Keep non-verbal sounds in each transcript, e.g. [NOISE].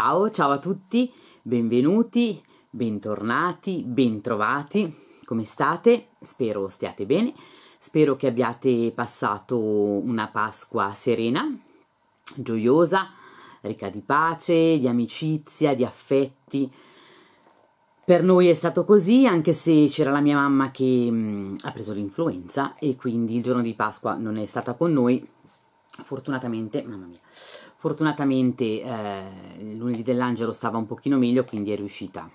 Ciao, ciao a tutti, benvenuti, bentornati, bentrovati, come state? Spero stiate bene, spero che abbiate passato una Pasqua serena, gioiosa, ricca di pace, di amicizia, di affetti. Per noi è stato così, anche se c'era la mia mamma che mh, mm, ha preso l'influenza e quindi il giorno di Pasqua non è stata con noi, fortunatamente, mamma mia, fortunatamente eh, lunedì dell'angelo stava un pochino meglio, quindi è riuscita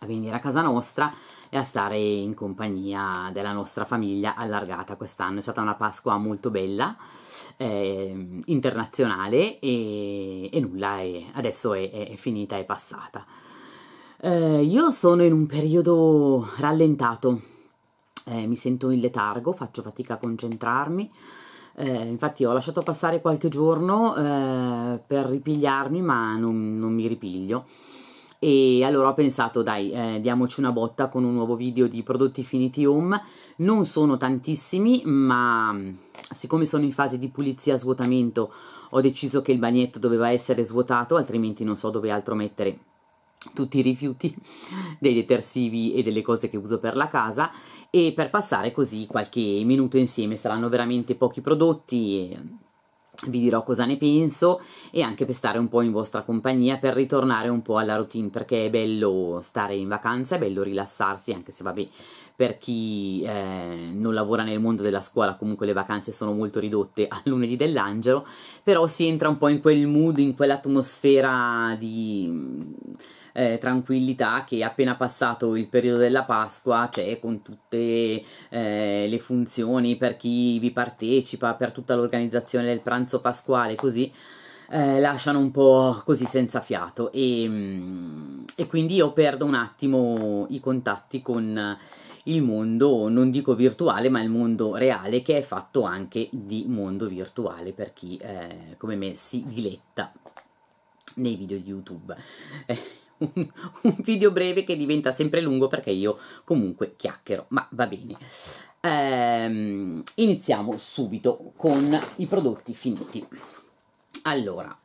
a venire a casa nostra e a stare in compagnia della nostra famiglia allargata quest'anno. È stata una Pasqua molto bella, eh, internazionale e, e nulla, è, adesso è, è, è, finita, è passata. Eh, io sono in un periodo rallentato, eh, mi sento in letargo, faccio fatica a concentrarmi, eh, infatti ho lasciato passare qualche giorno eh, per ripigliarmi, ma non, non, mi ripiglio. E allora ho pensato, dai, eh, diamoci una botta con un nuovo video di prodotti finiti home. Non sono tantissimi, ma mm, siccome sono in fase di pulizia svuotamento, ho deciso che il bagnetto doveva essere svuotato, altrimenti non so dove altro mettere tutti i rifiuti dei detersivi e delle cose che uso per la casa e per passare così qualche minuto insieme saranno veramente pochi prodotti vi dirò cosa ne penso e anche per stare un po' in vostra compagnia per ritornare un po' alla routine perché è bello stare in vacanza, è bello rilassarsi anche se vabbè per chi eh, non lavora nel mondo della scuola comunque le vacanze sono molto ridotte al lunedì dell'angelo però si entra un po' in quel mood, in quell'atmosfera di eh, tranquillità che appena passato il periodo della Pasqua c'è cioè, con tutte eh, le funzioni per chi vi partecipa, per tutta l'organizzazione del pranzo pasquale, così eh, lasciano un po' così senza fiato e, mm, e, quindi io perdo un attimo i contatti con il mondo, non dico virtuale, ma il mondo reale che è fatto anche di mondo virtuale per chi eh, come me si diletta nei video di YouTube. Eh un, un video breve che diventa sempre lungo perché io comunque chiacchiero, ma va bene. Ehm, iniziamo subito con i prodotti finiti. Allora,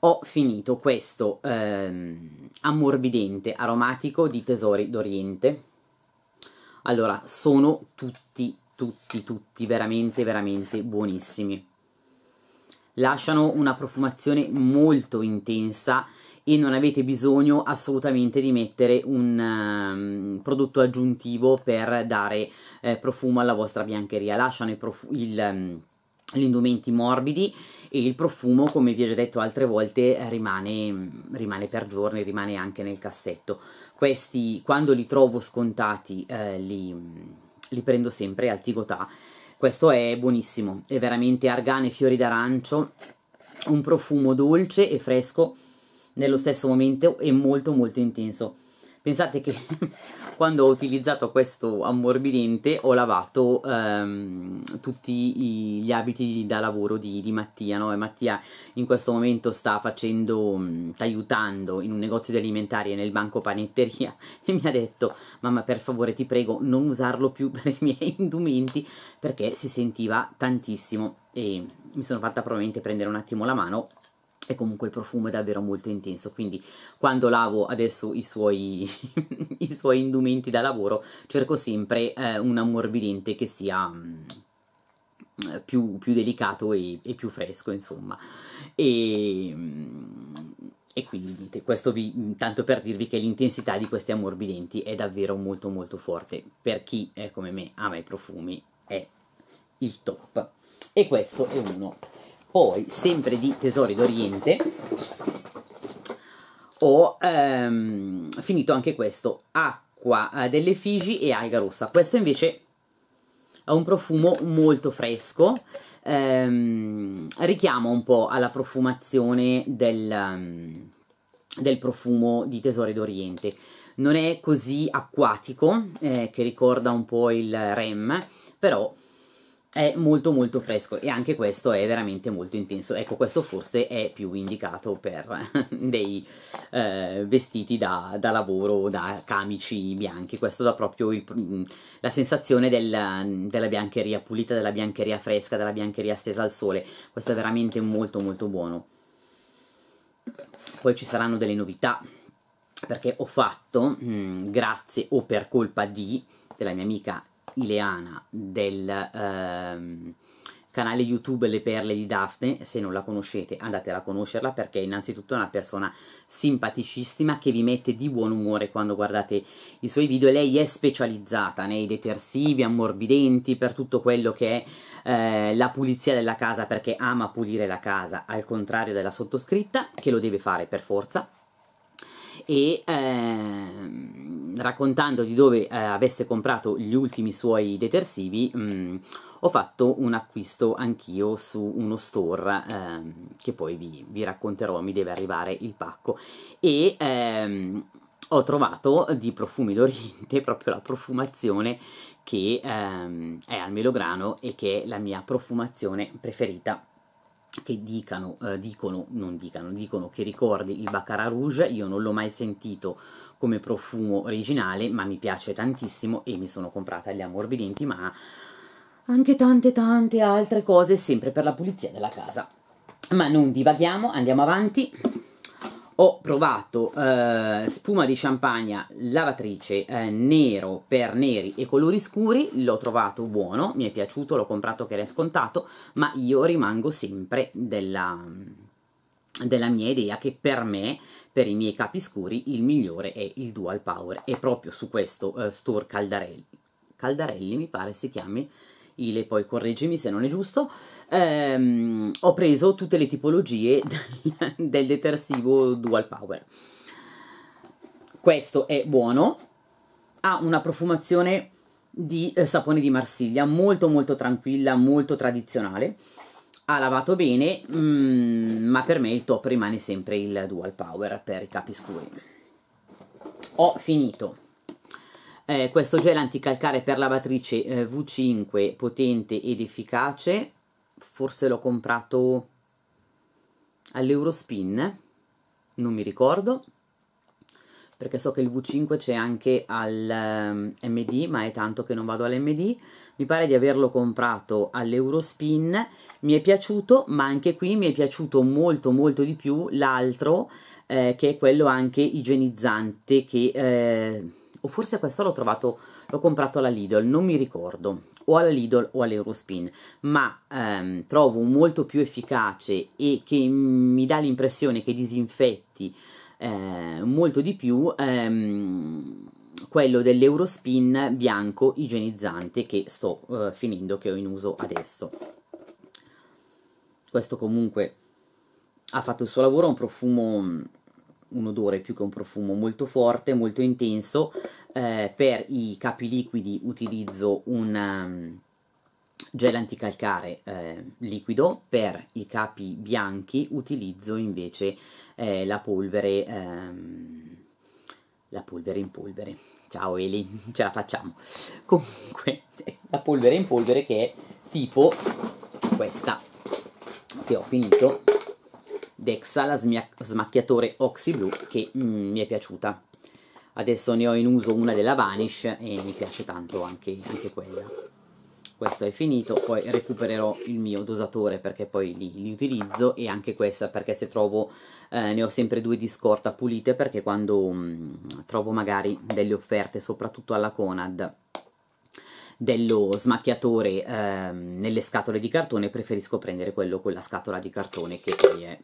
ho finito questo ehm, ammorbidente aromatico di Tesori d'Oriente. Allora, sono tutti, tutti, tutti veramente, veramente buonissimi. Lasciano una profumazione molto intensa e non avete bisogno assolutamente di mettere un um, prodotto aggiuntivo per dare eh, profumo alla vostra biancheria. Lasciano i il, ehm, gli indumenti morbidi e il profumo, come vi ho già detto altre volte, rimane, rimane per giorni, rimane anche nel cassetto. Questi, quando li trovo scontati, eh, li, li, prendo sempre al Tigotà. Questo è buonissimo, è veramente argane fiori d'arancio, un profumo dolce e fresco nello stesso momento e molto molto intenso. Pensate che [LAUGHS] quando ho utilizzato questo ammorbidente ho lavato ehm, tutti i, gli abiti da lavoro di, di Mattia, no? E Mattia in questo momento sta facendo, mm, sta aiutando in un negozio di alimentari e nel banco panetteria [LAUGHS] e mi ha detto mamma per favore ti prego non usarlo più [LAUGHS] per i miei indumenti perché si sentiva tantissimo e mi sono fatta probabilmente prendere un attimo la mano e comunque il profumo è davvero molto intenso, quindi quando lavo adesso i suoi, [LAUGHS] i suoi indumenti da lavoro cerco sempre eh, un ammorbidente che sia mh, mm, più, più, delicato e, e, più fresco, insomma. E, mh, mm, e quindi questo vi, tanto per dirvi che l'intensità di questi ammorbidenti è davvero molto molto forte, per chi è come me ama i profumi è il top. E questo è uno poi, sempre di Tesori d'Oriente, ho ehm, finito anche questo, acqua eh, delle Figi e alga rossa. Questo invece ha un profumo molto fresco, ehm, richiama un po' alla profumazione del, ehm, del profumo di Tesori d'Oriente. Non è così acquatico, eh, che ricorda un po' il REM, però è molto molto fresco e anche questo è veramente molto intenso. Ecco, questo forse è più indicato per eh, [LAUGHS] dei eh, vestiti da, da, lavoro, da camici bianchi. Questo dà proprio il, mm, la sensazione della, della biancheria pulita, della biancheria fresca, della biancheria stesa al sole. Questo è veramente molto molto buono. Poi ci saranno delle novità perché ho fatto, mh, mm, grazie o per colpa di, della mia amica Ileana del ehm, canale YouTube Le Perle di Daphne, se non la conoscete andatela a conoscerla perché innanzitutto è una persona simpaticissima che vi mette di buon umore quando guardate i suoi video lei è specializzata nei detersivi, ammorbidenti, per tutto quello che è eh, la pulizia della casa perché ama pulire la casa, al contrario della sottoscritta che lo deve fare per forza e ehm, raccontando di dove eh, avesse comprato gli ultimi suoi detersivi mh, mm, ho fatto un acquisto anch'io su uno store ehm, che poi vi, vi, racconterò, mi deve arrivare il pacco e ehm, ho trovato di profumi d'Oriente [LAUGHS] proprio la profumazione che ehm, è al melograno e che è la mia profumazione preferita che dicano, eh, dicono, non dicano, dicono che ricordi il Baccarat Rouge, io non l'ho mai sentito come profumo originale, ma mi piace tantissimo e mi sono comprata gli ammorbidenti, ma anche tante tante altre cose, sempre per la pulizia della casa. Ma non divaghiamo, andiamo avanti ho provato eh, spuma di champagne lavatrice eh, nero per neri e colori scuri, l'ho trovato buono, mi è piaciuto, l'ho comprato che era scontato, ma io rimango sempre della, della mia idea che per me per i miei capi scuri il migliore è il Dual Power e proprio su questo eh, store Caldarelli, Caldarelli mi pare si chiami Ile, poi correggimi se non è giusto, ehm, ho preso tutte le tipologie [LAUGHS] del, detersivo Dual Power. Questo è buono, ha una profumazione di eh, sapone di Marsiglia, molto molto tranquilla, molto tradizionale, ha lavato bene, mm, ma per me il top rimane sempre il Dual Power per i capi scuri. Ho finito eh, questo gel anticalcare per lavatrice eh, V5 potente ed efficace forse l'ho comprato all'Eurospin non mi ricordo perché so che il V5 c'è anche al um, ehm, MD ma è tanto che non vado all'MD mi pare di averlo comprato all'Eurospin mi è piaciuto ma anche qui mi è piaciuto molto molto di più l'altro eh, che è quello anche igienizzante che eh, o forse questo l'ho trovato, l'ho comprato alla Lidl, non mi ricordo, o alla Lidl o all'Eurospin, ma ehm, trovo molto più efficace e che mi dà l'impressione che disinfetti eh, molto di più ehm, quello dell'Eurospin bianco igienizzante che sto eh, finendo, che ho in uso adesso. Questo comunque ha fatto il suo lavoro, è un profumo un odore più che un profumo molto forte, molto intenso. Eh, per i capi liquidi utilizzo un um, gel anticalcare eh, liquido, per i capi bianchi utilizzo invece eh, la polvere ehm, la polvere in polvere. Ciao Eli, [LAUGHS] ce la facciamo. Comunque, [LAUGHS] la polvere in polvere che è tipo questa che ho finito Dexa, la smacchiatore Oxy Blue, che mh, mm, mi è piaciuta. Adesso ne ho in uso una della Vanish e mi piace tanto anche, anche quella. Questo è finito, poi recupererò il mio dosatore perché poi li, li utilizzo e anche questa perché se trovo, eh, ne ho sempre due di scorta pulite perché quando mh, mm, trovo magari delle offerte, soprattutto alla Conad, dello smacchiatore eh, nelle scatole di cartone preferisco prendere quello con la scatola di cartone che poi è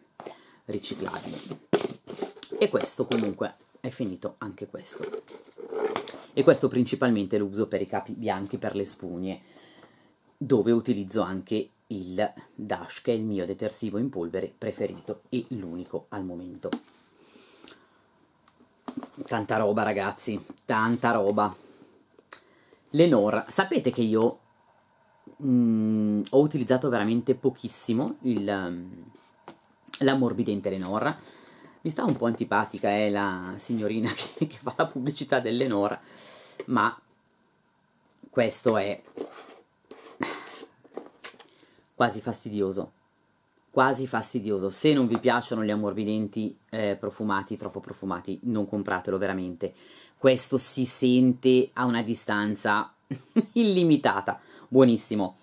riciclabile e questo comunque è finito anche questo e questo principalmente lo uso per i capi bianchi per le spugne dove utilizzo anche il Dash che è il mio detersivo in polvere preferito e l'unico al momento tanta roba ragazzi, tanta roba Lenora, sapete che io mh, mm, ho utilizzato veramente pochissimo il, um, mm, l'ammorbidente Lenora. Mi sta un po' antipatica eh, la signorina [LAUGHS] che, che fa la pubblicità dell'Enora, ma questo è quasi fastidioso quasi fastidioso. Se non vi piacciono gli ammorbidenti eh, profumati, troppo profumati, non compratelo veramente. Questo si sente a una distanza [LAUGHS] illimitata. Buonissimo.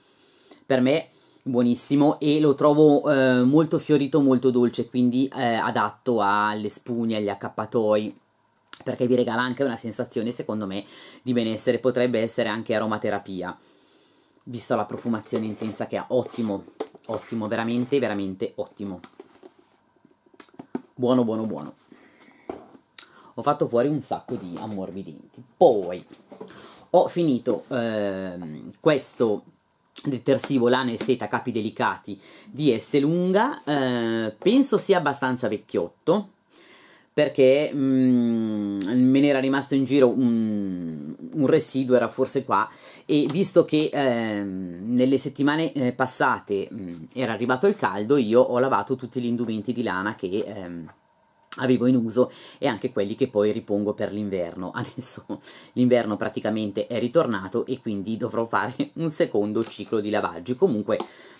Per me buonissimo e lo trovo eh, molto fiorito, molto dolce, quindi eh, adatto alle spugne, agli accappatoi perché vi regala anche una sensazione, secondo me, di benessere, potrebbe essere anche aromaterapia visto la profumazione intensa che ha. Ottimo, ottimo, veramente, veramente ottimo. Buono, buono, buono. Ho fatto fuori un sacco di ammorbidenti. Poi ho finito ehm, questo detersivo lana e seta capi delicati di S lunga. Eh, penso sia abbastanza vecchiotto perché mh, mm, me n'era rimasto in giro un, un, residuo, era forse qua, e visto che eh, nelle settimane eh, passate mh, mm, era arrivato il caldo, io ho lavato tutti gli indumenti di lana che... Eh, avevo in uso e anche quelli che poi ripongo per l'inverno. [LAUGHS] Adesso l'inverno praticamente è ritornato e quindi dovrò fare un secondo ciclo di lavaggi. Comunque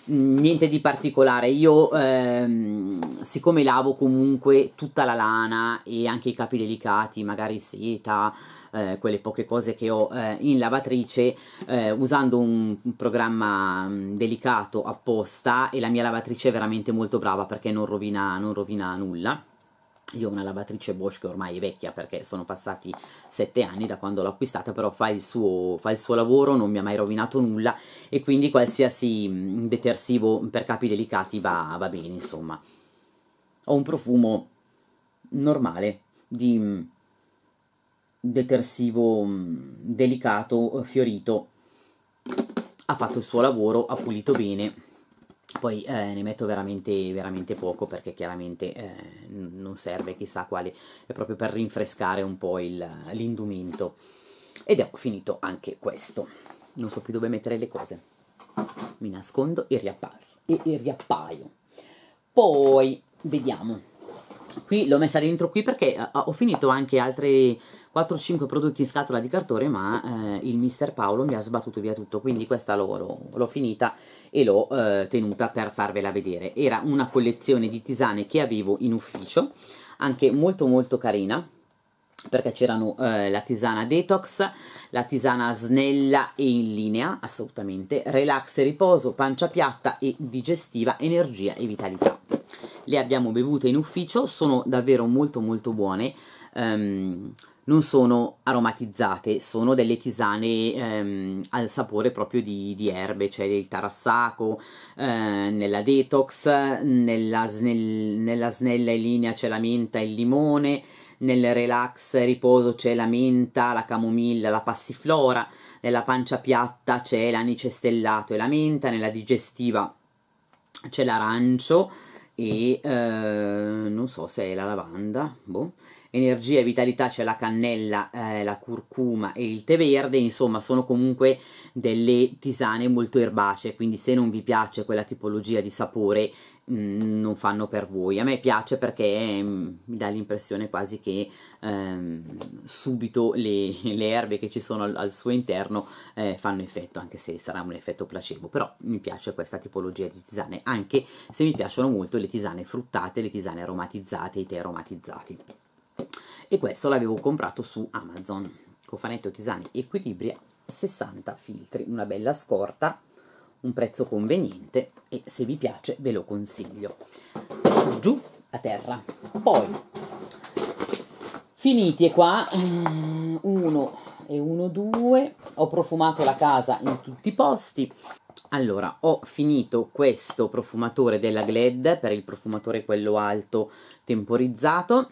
mm, niente di particolare, io ehm, siccome lavo comunque tutta la lana e anche i capi delicati, magari seta, eh, quelle poche cose che ho eh, in lavatrice, eh, usando un, programma mm, delicato apposta e la mia lavatrice è veramente molto brava perché non rovina, non rovina nulla io ho una lavatrice Bosch che ormai è vecchia perché sono passati sette anni da quando l'ho acquistata, però fa il, suo, fa il, suo, lavoro, non mi ha mai rovinato nulla e quindi qualsiasi mm, detersivo per capi delicati va, va bene, insomma. Ho un profumo normale di mm, detersivo mm, delicato, fiorito. Ha fatto il suo lavoro, ha pulito bene poi eh, ne metto veramente, veramente, poco perché chiaramente eh, non serve chissà quale, è proprio per rinfrescare un po' il, l'indumento. Ed ho ecco, finito anche questo. Non so più dove mettere le cose. Mi nascondo e, riappaio. e, e riappaio. Poi vediamo. Qui l'ho messa dentro qui perché eh, ho finito anche altre 4-5 prodotti in scatola di cartone ma eh, il mister Paolo mi ha sbattuto via tutto quindi questa l'ho finita e l'ho eh, tenuta per farvela vedere era una collezione di tisane che avevo in ufficio anche molto molto carina perché c'erano eh, la tisana detox, la tisana snella e in linea, assolutamente, relax e riposo, pancia piatta e digestiva, energia e vitalità. Le abbiamo bevute in ufficio, sono davvero molto molto buone, um, non sono aromatizzate, sono delle tisane ehm, al sapore proprio di, di erbe, c'è cioè il tarassaco, eh, nella detox, nella, snell, nella, snella in linea c'è la menta e il limone, nel relax e riposo c'è la menta, la camomilla, la passiflora, nella pancia piatta c'è l'anice stellato e la menta, nella digestiva c'è l'arancio e eh, non so se è la lavanda, boh energia e vitalità c'è la cannella, eh, la curcuma e il tè verde, insomma sono comunque delle tisane molto erbacee, quindi se non vi piace quella tipologia di sapore mh, mm, non fanno per voi. A me piace perché mh, mm, mi dà l'impressione quasi che ehm, subito le, [LAUGHS] le, erbe che ci sono al, al suo interno eh, fanno effetto, anche se sarà un effetto placebo, però mi piace questa tipologia di tisane, anche se mi piacciono molto le tisane fruttate, le tisane aromatizzate, i tè aromatizzati e questo l'avevo comprato su Amazon cofanetto Tisani Equilibria 60 filtri una bella scorta un prezzo conveniente e se vi piace ve lo consiglio giù a terra poi finiti e qua 1 mm, e 1 2 ho profumato la casa in tutti i posti allora, ho finito questo profumatore della Gled per il profumatore quello alto temporizzato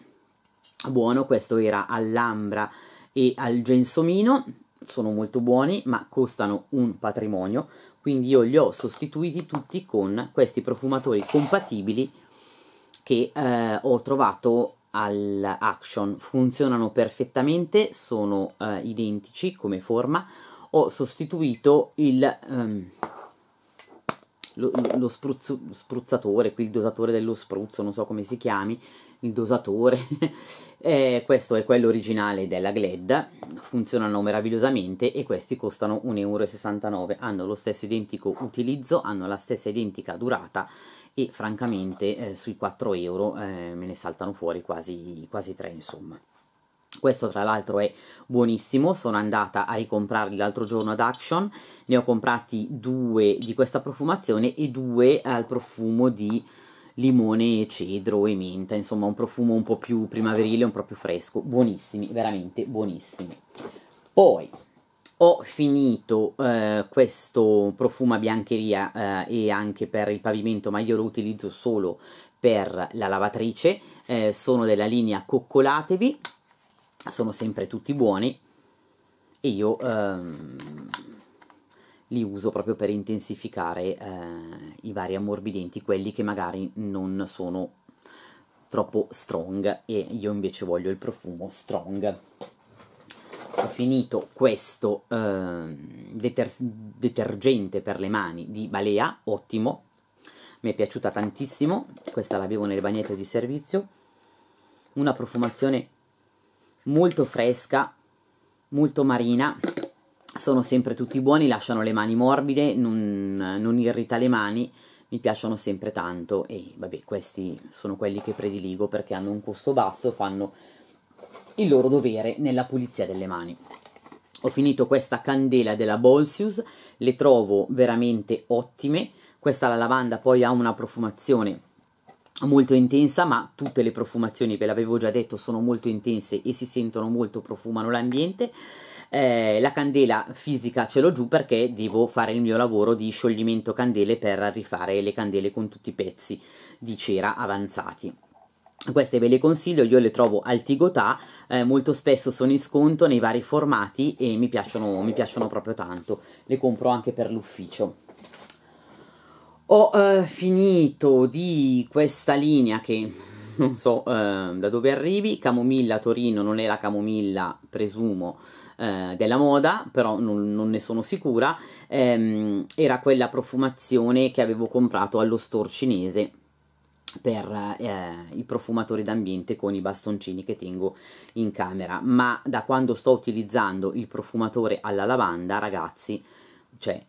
buono, questo era all'ambra e al gelsomino, sono molto buoni ma costano un patrimonio, quindi io li ho sostituiti tutti con questi profumatori compatibili che eh, ho trovato all'Action, funzionano perfettamente, sono eh, identici come forma, ho sostituito il... Ehm, lo, lo spruzzo, spruzzatore, qui il dosatore dello spruzzo, non so come si chiami, il dosatore, [LAUGHS] eh, questo è quello originale della Gled, funzionano meravigliosamente e questi costano 1,69 euro, hanno lo stesso identico utilizzo, hanno la stessa identica durata e francamente eh, sui 4 euro eh, me ne saltano fuori quasi, quasi 3 insomma. Questo tra l'altro è buonissimo, sono andata a ricomprarli l'altro giorno ad Action, ne ho comprati due di questa profumazione e due al profumo di limone, cedro e menta, insomma un profumo un po' più primaverile, un po' più fresco, buonissimi, veramente buonissimi. Poi ho finito eh, questo profumo a biancheria eh, e anche per il pavimento, ma io lo utilizzo solo per la lavatrice, eh, sono della linea Coccolatevi, sono sempre tutti buoni e io... Ehm li uso proprio per intensificare eh, i vari ammorbidenti, quelli che magari non sono troppo strong e io invece voglio il profumo strong. Ho finito questo eh, deter detergente per le mani di Balea, ottimo, mi è piaciuta tantissimo, questa l'avevo nel bagnetto di servizio, una profumazione molto fresca, molto marina, sono sempre tutti buoni, lasciano le mani morbide, non, non irrita le mani, mi piacciono sempre tanto e vabbè questi sono quelli che prediligo perché hanno un costo basso, fanno il loro dovere nella pulizia delle mani. Ho finito questa candela della Bolsius, le trovo veramente ottime, questa la lavanda poi ha una profumazione molto intensa, ma tutte le profumazioni, ve l'avevo già detto, sono molto intense e si sentono molto, profumano l'ambiente eh, la candela fisica ce l'ho giù perché devo fare il mio lavoro di scioglimento candele per rifare le candele con tutti i pezzi di cera avanzati queste ve le consiglio, io le trovo altigotà, eh, molto spesso sono in sconto nei vari formati e mi piacciono, mi piacciono proprio tanto, le compro anche per l'ufficio. Ho eh, finito di questa linea che non so eh, da dove arrivi. Camomilla Torino non è la camomilla, presumo, eh, della moda, però non, non ne sono sicura. Eh, era quella profumazione che avevo comprato allo store cinese per eh, i profumatori d'ambiente con i bastoncini che tengo in camera. Ma da quando sto utilizzando il profumatore alla lavanda, ragazzi, cioè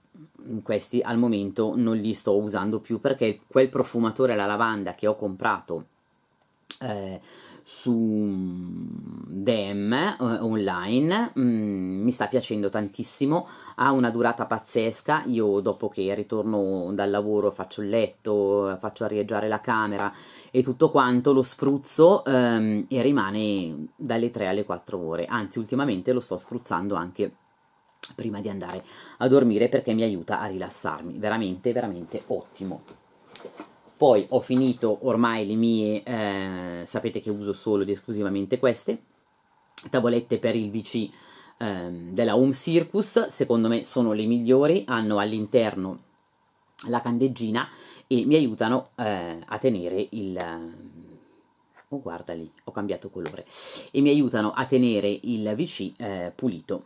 questi al momento non li sto usando più perché quel profumatore alla lavanda che ho comprato eh, su DM mm, eh, online mm, mi sta piacendo tantissimo ha una durata pazzesca io dopo che ritorno dal lavoro faccio il letto faccio arieggiare la camera e tutto quanto lo spruzzo ehm, e rimane dalle 3 alle 4 ore anzi ultimamente lo sto spruzzando anche prima di andare a dormire perché mi aiuta a rilassarmi veramente veramente ottimo poi ho finito ormai le mie, eh, sapete che uso solo ed esclusivamente queste, tavolette per il VC ehm, della Home Circus, secondo me sono le migliori, hanno all'interno la candeggina e mi aiutano eh, a tenere il... Ehm, oh guarda lì, ho cambiato colore. E mi aiutano a tenere il VC eh, pulito.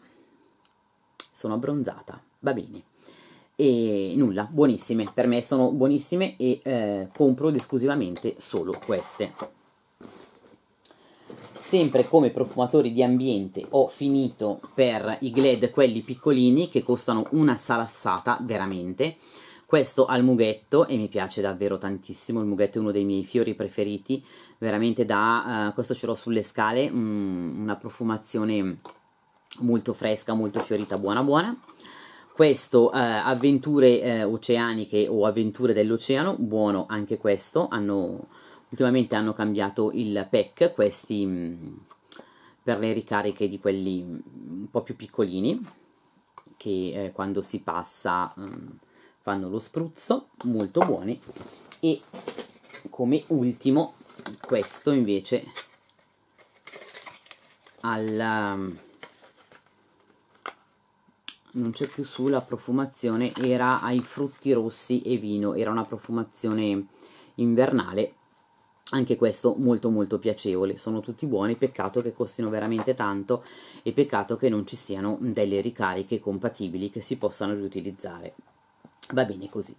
Sono abbronzata, va bene e nulla, buonissime, per me sono buonissime e eh, compro ed esclusivamente solo queste. Sempre come profumatori di ambiente ho finito per i Gled quelli piccolini che costano una salassata veramente. Questo al mughetto e mi piace davvero tantissimo, il mughetto è uno dei miei fiori preferiti, veramente da... Eh, questo ce l'ho sulle scale, mh, mm, una profumazione molto fresca, molto fiorita, buona buona questo eh, avventure eh, oceaniche o avventure dell'oceano, buono anche questo, hanno, ultimamente hanno cambiato il pack, questi mh, mm, per le ricariche di quelli mm, un po' più piccolini, che eh, quando si passa mh, mm, fanno lo spruzzo, molto buoni, e come ultimo questo invece al non c'è più su la profumazione era ai frutti rossi e vino era una profumazione invernale anche questo molto molto piacevole sono tutti buoni peccato che costino veramente tanto e peccato che non ci siano delle ricariche compatibili che si possano riutilizzare va bene così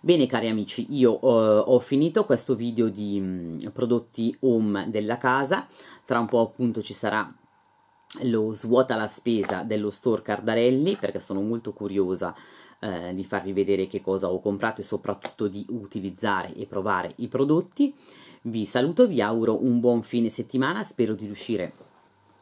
bene cari amici io uh, ho finito questo video di mh, mm, prodotti home della casa tra un po' appunto ci sarà lo svuota la spesa dello store Cardarelli perché sono molto curiosa eh, di farvi vedere che cosa ho comprato e soprattutto di utilizzare e provare i prodotti. Vi saluto, vi auguro un buon fine settimana, spero di riuscire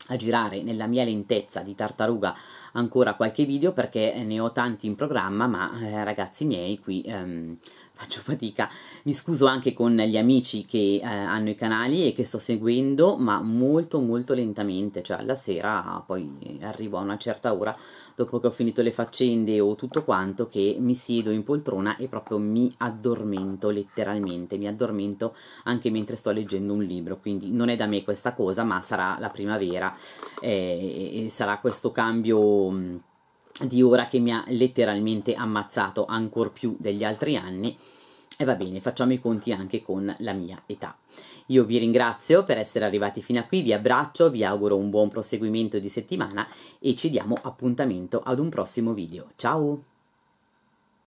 a girare nella mia lentezza di tartaruga ancora qualche video perché ne ho tanti in programma, ma eh, ragazzi miei qui... Ehm, faccio fatica. Mi scuso anche con gli amici che eh, hanno i canali e che sto seguendo, ma molto molto lentamente, cioè alla sera poi arrivo a una certa ora dopo che ho finito le faccende o tutto quanto che mi siedo in poltrona e proprio mi addormento letteralmente, mi addormento anche mentre sto leggendo un libro, quindi non è da me questa cosa, ma sarà la primavera eh, e sarà questo cambio di ora che mi ha letteralmente ammazzato ancor più degli altri anni e va bene, facciamo i conti anche con la mia età. Io vi ringrazio per essere arrivati fino a qui, vi abbraccio, vi auguro un buon proseguimento di settimana e ci diamo appuntamento ad un prossimo video. Ciao!